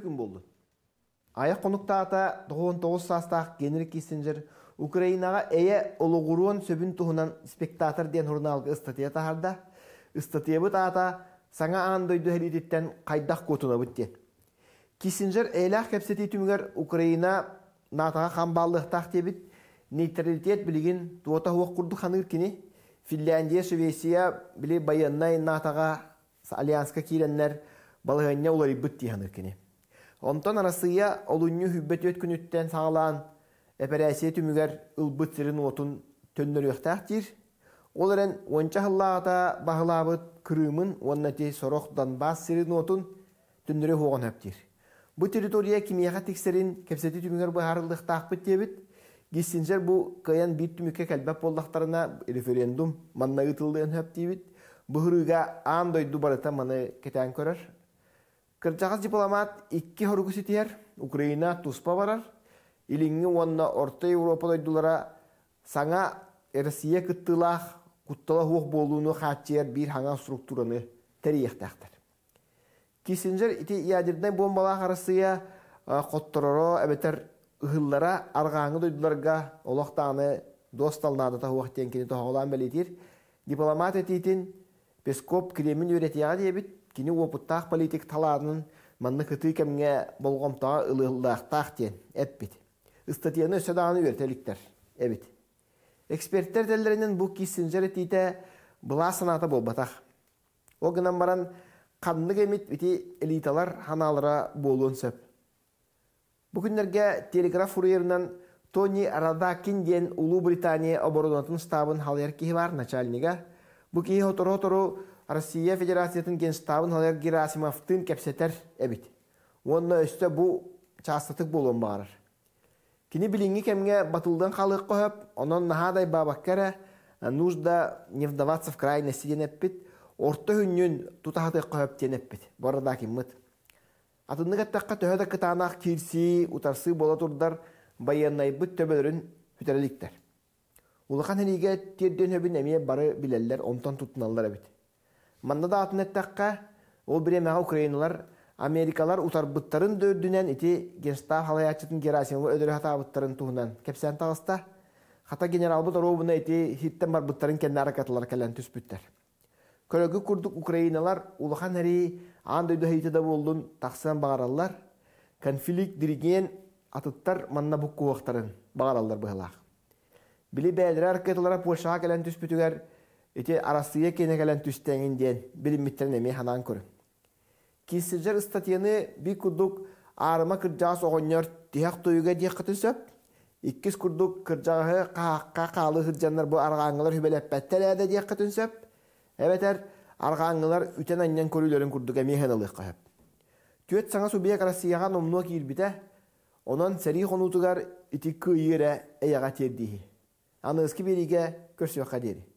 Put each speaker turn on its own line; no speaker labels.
күн болды. аяқ қонықта ата 99 састақ генер кесінжір Украинаға әйе ұлығыруын сөбін тұхынан спектатор ден хұрналғы ұстатия тағарда, ұстатия ата саңа аңдойды әридеттен қайдақ көтуна бұтте. Кесінжір әйләқ кепсети түмігер Украина натаға қамбалықтақ дебіт, нейтралитет билигин туота хуақ құрдық ханығыр Финляндия, Швеция біле баяннай натаға альянска киленнер балығанне олар бұтте ханыр Онтон арасыя олу хүббет өт күнүттен сағалаан әперәсия түмігер отун сірін отын төннөрүөхтәхтир, ол әрен онча хыллағата бағылабыт күрімін оннати сорох Донбасс сирин отун түннөрө хуган хөптир. Бу территория кимияга тексерин кепсети түмүгөр баарылдык такпыт дебит. Гиссинжер бу кыян бир түмүккө калбап болдактарына референдум манна ытылдыгын хөптибит. Бу хырыга андой маны кетен көрөр. Кырчағас дипломат икки хоругу тиер, Украина туспа барар, илинги уанна Орта Европа дойдулара саңа Россия кыттылах куттала хуох болууну хатчер бир хаңа структураны тәрияқтақтар. Киссинджер ити ядерный бомбалах Россия қоттороро эбетер ыхыллара арғаңы дойдуларга олақтаны досталнады та хуох тенкени тоғолан бәлетир. Дипломат этитин Пескоп Кремль үйретияға дебит, кини уопуттаах политик талаанын манны кыты кемге болгомтаа ылыылдаахтаах диэн эппит ыстатияны өсөдааны үөртеликтер эбит эксперттер теллеринен бу киссинжер тиите была саната болбатах о гынан баран канны кемит бити элиталар ханалыра болуун сөп бу күннерге телеграф фурьерынан тони радакин диэн улуу британия оборонатын штабын халыяр киһи бар начальнига бу Россия Федерациясының генштабын штабын халык Герасимовтын кепсетер эбит. Онна өстө бу частотык болон барыр. Кини билинги кемге батылдан халык коеп, онон нагадай э, нужда не вдаваться в крайности денеппит, орто хүннүн тутахты коеп денеппит. Борда киммит. Атынны каттакка төһөдө кирси, утарсы бола турдар баяннай бүт төбөлөрүн хүтәреликтер. Улахан хәниге тирден хөбүн бары билеллер, онтан тутыналлар бит. Манна да атынеттаққа, ол украиналар Америкалар утарбыттарын дөрдінен ити гестап халаячытын Герасимова өдөрі хатабыттарын туғынан. Кепсен тағыста, хата генерал бұтар обына ити хиттен бар бұттарын кенне аракатлар кәлен түспүттер. Көрегі күрдік украиналар улахан әрі аң дөйді хейтеді болдың тақсан бағараллар, конфликт дириген атыттар манна бұққуақтарын бағараллар бұғылақ. Білі бәлірі аракатлара Польшаға кәлен түспүтігер, Ити арасыя кенегелен түштеңін ден бір миттерін эми ханан көрі. Кисіжер статьяны би күдік арыма кырджағас оғоннер тияқ тойуға дейқ қытынсөп, иккіз күрдік кырджағы қаққа қалы хырджанлар бұл арғаңылар хүбелеп бәттеләді дейқ қытынсөп, әбетер арғаңылар үтен аннен көрілерін күрдік әме хәналық қағып. Төт саңа субия қарасияға номно кейілбіті, э, онан сәрі қонутығар итіккі үйері әйаға тердейі. Анығыз кібериге көрсіуаққа